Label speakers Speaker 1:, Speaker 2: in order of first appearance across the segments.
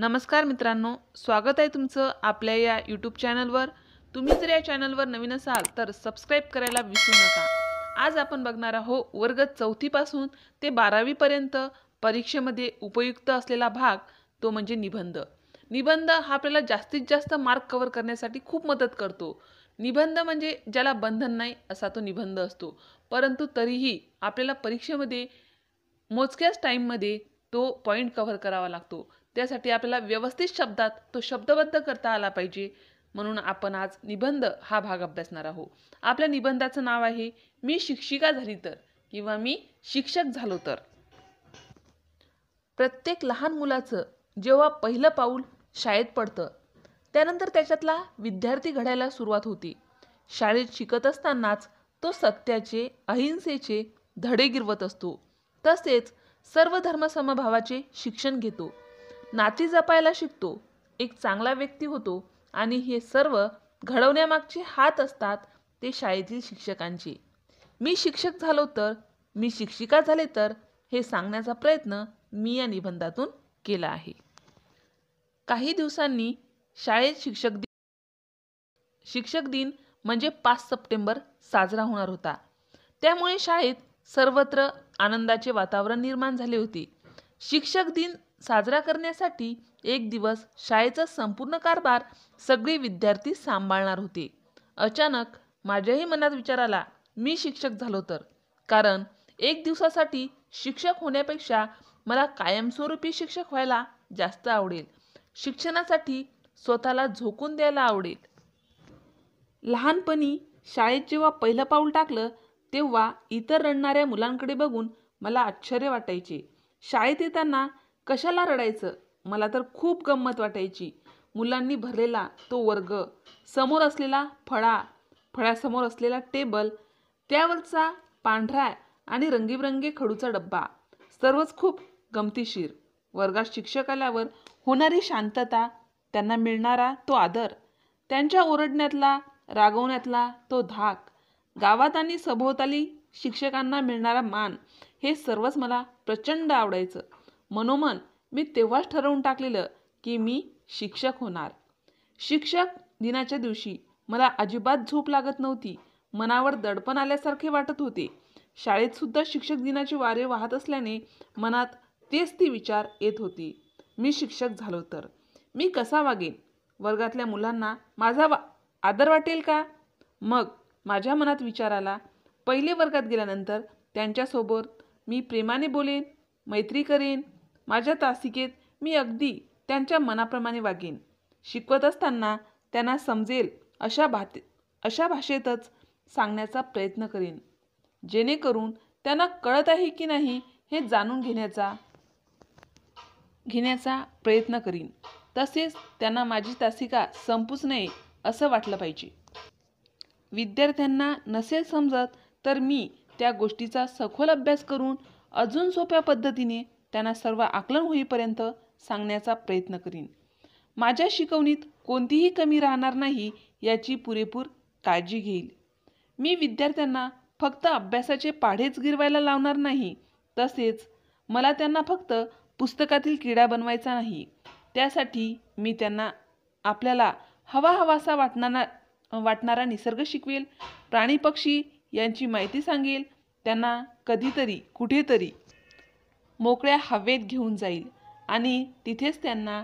Speaker 1: नमस्कार मित्रांनो स्वागत आहे तुमचं आपल्या या यूट्यूब चॅनलवर तुम्ही जर या चॅनलवर नवीन असाल तर सबस्क्राईब करायला विसरू नका आज आपण बघणार आहोत वर्ग चौथीपासून ते बारावीपर्यंत परीक्षेमध्ये उपयुक्त असलेला भाग तो म्हणजे निबंध निबंध हा आपल्याला जास्तीत जास्त मार्क कव्हर करण्यासाठी खूप मदत करतो निबंध म्हणजे ज्याला बंधन नाही असा तो निबंध असतो परंतु तरीही आपल्याला परीक्षेमध्ये मोजक्याच टाईममध्ये तो पॉईंट कव्हर करावा लागतो त्यासाठी आपल्याला व्यवस्थित शब्दात तो शब्दबद्ध करता आला पाहिजे म्हणून आपण आज निबंध हा भाग अभ्यासणार आहोत आपल्या निबंधाचं नाव आहे मी शिक्षिका झाली तर किंवा मी शिक्षक झालो तर प्रत्येक लहान मुलाचं जेव्हा पहिलं पाऊल शाळेत पडतं त्यानंतर त्याच्यातला विद्यार्थी घडायला सुरुवात होती शाळेत शिकत असतानाच तो सत्याचे अहिंसेचे धडे गिरवत असतो तसेच सर्व धर्मसमभावाचे शिक्षण घेतो नाती जपायला शिकतो एक चांगला व्यक्ती होतो आणि हे सर्व घडवण्यामागचे हात असतात ते शाळेतील शिक्षकांचे मी शिक्षक झालो तर मी शिक्षिका झाले तर हे सांगण्याचा प्रयत्न मी या निबंधातून केला आहे काही दिवसांनी शाळेत शिक्षक दिन शिक्षक दिन म्हणजे पाच सप्टेंबर साजरा होणार होता त्यामुळे शाळेत सर्वत्र आनंदाचे वातावरण निर्माण झाले होते शिक्षक दिन साजरा करण्यासाठी एक दिवस शाळेचा संपूर्ण कारभार सगळे विद्यार्थी सांभाळणार होते अचानक माझ्याही मनात विचार आला मी शिक्षक झालो तर कारण एक दिवसासाठी शिक्षक होण्यापेक्षा मला कायमस्वरूपी शिक्षक व्हायला जास्त आवडेल शिक्षणासाठी स्वतःला झोकून द्यायला आवडेल लहानपणी शाळेत जेव्हा पहिलं पाऊल टाकलं तेव्हा इतर रडणाऱ्या मुलांकडे बघून मला आश्चर्य वाटायचे शाळेत येताना कशाला रडायचं मला तर खूप गंमत वाटायची मुलांनी भरलेला तो वर्ग समोर असलेला फळा फळ्यासमोर असलेला टेबल त्यावरचा पांढरा आणि रंगीबरंगे खडूचा डब्बा सर्वच खूप गमतीशीर वर्गात शिक्षक आल्यावर होणारी शांतता त्यांना मिळणारा तो आदर त्यांच्या ओरडण्यातला रागवण्यातला तो धाक गावात आणि सभोवताली शिक्षकांना मिळणारा मान हे सर्वच मला प्रचंड आवडायचं मनोमन मी तेव्हाच ठरवून टाकलेलं की मी शिक्षक होणार शिक्षक दिनाच्या दिवशी मला अजिबात झोप लागत नव्हती मनावर दडपण आल्यासारखे वाटत होते शाळेतसुद्धा शिक्षक दिनाचे वारे वाहत असल्याने मनात तेच ते विचार येत होती मी शिक्षक झालो तर मी कसा वागेन वर्गातल्या मुलांना माझा वा आदर वाटेल का मग माझ्या मनात विचार आला पहिले वर्गात गेल्यानंतर त्यांच्यासोबत मी प्रेमाने बोलेन मैत्री करेन माझ्या तासिकेत मी अगदी त्यांच्या मनाप्रमाणे वागेन शिकवत असताना त्यांना समजेल अशा भाते अशा भाषेतच सांगण्याचा प्रयत्न करेन जेणेकरून त्यांना कळत आहे की नाही हे जाणून घेण्याचा घेण्याचा प्रयत्न करीन तसेच त्यांना माझी तासिका संपूच नये असं वाटलं पाहिजे विद्यार्थ्यांना नसेल समजत तर मी त्या गोष्टीचा सखोल अभ्यास करून अजून सोप्या पद्धतीने त्यांना सर्व आकलन होईपर्यंत सांगण्याचा प्रयत्न करीन माझ्या शिकवणीत कोणतीही कमी राहणार नाही याची पुरेपूर काळजी घेईल मी विद्यार्थ्यांना फक्त अभ्यासाचे पाढेच गिरवायला लावणार नाही तसेच मला त्यांना फक्त पुस्तकातील किडा बनवायचा नाही त्यासाठी मी त्यांना आपल्याला हवा हवासा वाटणारा वाटणारा निसर्ग शिकवेल प्राणी पक्षी यांची माहिती सांगेल त्यांना कधीतरी कुठेतरी मोकळ्या हवेत घेऊन जाईल आणि तिथेच त्यांना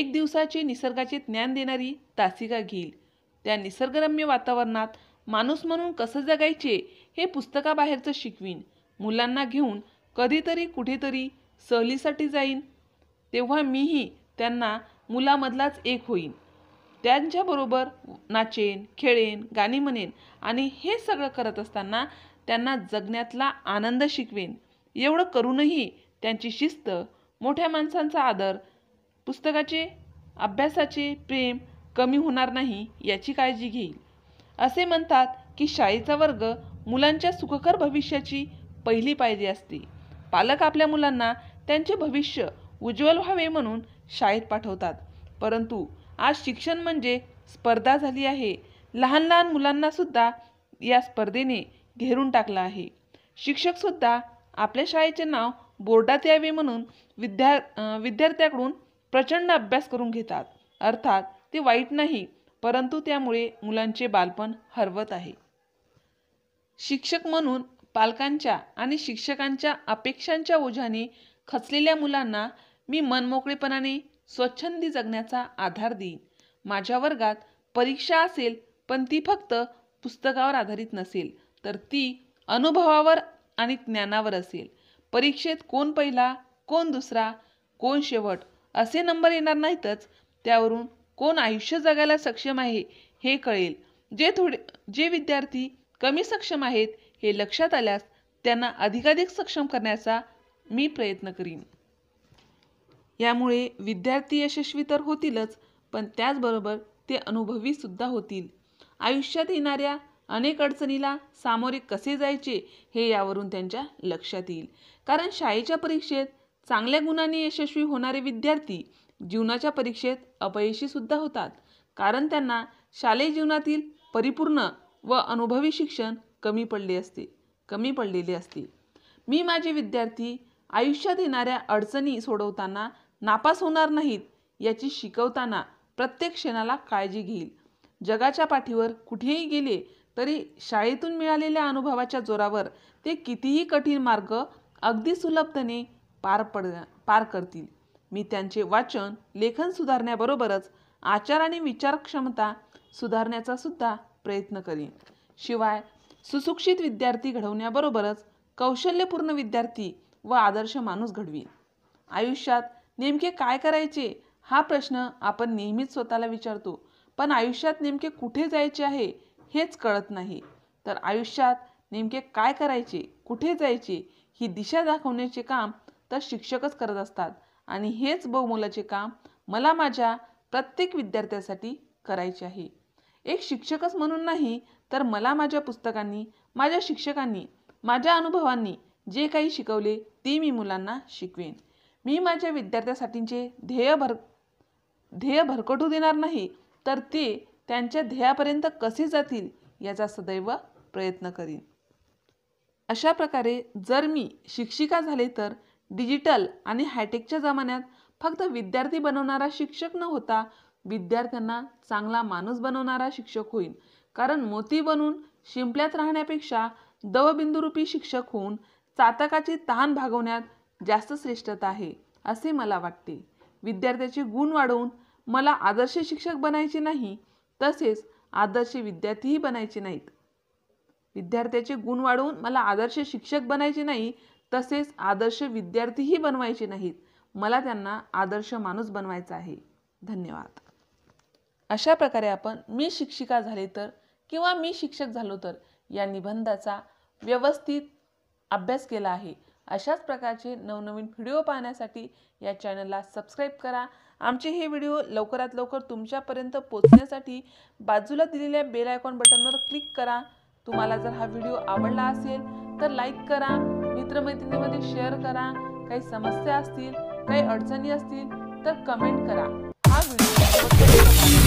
Speaker 1: एक दिवसाचे निसर्गाचे ज्ञान देणारी तासिका घेईल त्या निसर्गरम्य वातावरणात माणूस म्हणून कसं जगायचे हे पुस्तकाबाहेरचं शिकवीन मुलांना घेऊन कधीतरी कुठेतरी सहलीसाठी जाईन तेव्हा मीही त्यांना मुलामधलाच एक होईन त्यांच्याबरोबर नाचेन खेळेन गाणी म्हणेन आणि हे सगळं करत असताना त्यांना जगण्यातला आनंद शिकवेन एवढं करूनही त्यांची शिस्त मोठ्या माणसांचा आदर पुस्तकाचे अभ्यासाचे प्रेम कमी होणार नाही याची काळजी घेईल असे म्हणतात की शाळेचा वर्ग मुलांच्या सुखकर भविष्याची पहिली पायरी असते पालक आपल्या मुलांना त्यांचे भविष्य उज्ज्वल व्हावे म्हणून शाळेत पाठवतात परंतु आज शिक्षण म्हणजे स्पर्धा झाली आहे लहान लहान मुलांनासुद्धा या स्पर्धेने घेरून टाकलं आहे शिक्षकसुद्धा आपल्या शाळेचे नाव बोर्डात यावे म्हणून विद्या विद्यार्थ्याकडून प्रचंड अभ्यास करून घेतात अर्थात ते वाईट नाही परंतु त्यामुळे मुलांचे बालपण हरवत आहे शिक्षक म्हणून पालकांच्या आणि शिक्षकांच्या अपेक्षांच्या ओझ्याने खचलेल्या मुलांना मी मनमोकळेपणाने स्वच्छंदी जगण्याचा आधार देईन माझ्या वर्गात परीक्षा असेल पण ती फक्त पुस्तकावर आधारित नसेल तर ती अनुभवावर आणि ज्ञानावर असेल परीक्षेत कोण पहिला कोण दुसरा कोण शेवट असे नंबर येणार नाहीतच त्यावरून कोण आयुष्य जगायला सक्षम आहे हे कळेल जे थोडे जे विद्यार्थी कमी सक्षम आहेत हे लक्षात आल्यास त्यांना अधिकाधिक सक्षम करण्याचा मी प्रयत्न करीन यामुळे विद्यार्थी यशस्वी तर होतीलच पण त्याचबरोबर ते अनुभवीसुद्धा होतील आयुष्यात येणाऱ्या अनेक अडचणीला सामोरे कसे जायचे हे यावरून त्यांच्या लक्षात येईल कारण शाळेच्या परीक्षेत चांगल्या गुणांनी यशस्वी होणारे विद्यार्थी जीवनाच्या परीक्षेत अपयशीसुद्धा होतात कारण त्यांना शालेय जीवनातील परिपूर्ण व अनुभवी शिक्षण कमी पडले असते कमी पडलेले असते मी माझे विद्यार्थी आयुष्यात येणाऱ्या अडचणी सोडवताना नापास होणार नाहीत याची शिकवताना प्रत्येक क्षणाला काळजी घेईल जगाच्या पाठीवर कुठेही गेले तरी शाळेतून मिळालेल्या अनुभवाच्या जोरावर ते कितीही कठीण मार्ग अगदी सुलभतेने पार पड पार करतील मी त्यांचे वाचन लेखन सुधारण्याबरोबरच आचार आणि विचारक्षमता सुधारण्याचा सुद्धा प्रयत्न करीन शिवाय सुशिक्षित विद्यार्थी घडवण्याबरोबरच कौशल्यपूर्ण विद्यार्थी व आदर्श माणूस घडवीन आयुष्यात नेमके काय करायचे हा प्रश्न आपण नेहमीच स्वतःला विचारतो पण आयुष्यात नेमके कुठे जायचे आहे हेच कळत नाही तर आयुष्यात नेमके काय करायचे कुठे जायचे ही दिशा दाखवण्याचे काम तर शिक्षकच करत असतात आणि हेच बहुमोलाचे काम मला माझ्या प्रत्येक विद्यार्थ्यासाठी करायचे आहे एक शिक्षकच म्हणून नाही तर मला माझ्या पुस्तकांनी माझ्या शिक्षकांनी माझ्या अनुभवांनी जे काही शिकवले ते मी मुलांना शिकवेन मी माझ्या विद्यार्थ्यासाठीचे ध्येय भर ध्येय भरकटू देणार नाही तर ते त्यांच्या ध्येयापर्यंत कसे जातील याचा सदैव प्रयत्न करीन अशा प्रकारे जर मी शिक्षिका झाले तर डिजिटल आणि हायटेकच्या जमान्यात फक्त विद्यार्थी बनवणारा शिक्षक न होता विद्यार्थ्यांना चांगला माणूस बनवणारा शिक्षक होईल कारण मोती बनून शिंपल्यात राहण्यापेक्षा दवबिंदुरूपी शिक्षक होऊन चातकाची तहान भागवण्यात जास्त श्रेष्ठता आहे असे मला वाटते विद्यार्थ्याचे गुण वाढवून मला आदर्श शिक्षक बनायचे नाही तसेच आदर्श विद्यार्थीही बनायचे नाहीत विद्यार्थ्याचे गुण वाढवून मला आदर्श शिक्षक बनायचे नाही तसेच आदर्श विद्यार्थीही बनवायचे नाहीत मला त्यांना आदर्श माणूस बनवायचा आहे धन्यवाद अशा प्रकारे आपण मी शिक्षिका झाले तर किंवा मी शिक्षक झालो तर या निबंधाचा व्यवस्थित अभ्यास केला आहे अशाच प्रकारचे नवनवीन व्हिडिओ पाहण्यासाठी या चॅनलला सबस्क्राईब करा आमचे हे व्हिडिओ लवकरात लवकर तुमच्यापर्यंत पोचण्यासाठी बाजूला दिलेल्या बेल आयकॉन बटनवर क्लिक करा तुम्हाला जर हा व्हिडिओ आवडला असेल तर लाईक करा मित्रमैत्रिणीमध्ये शेअर करा काही समस्या असतील काही अडचणी असतील तर कमेंट करा हा व्हिडिओ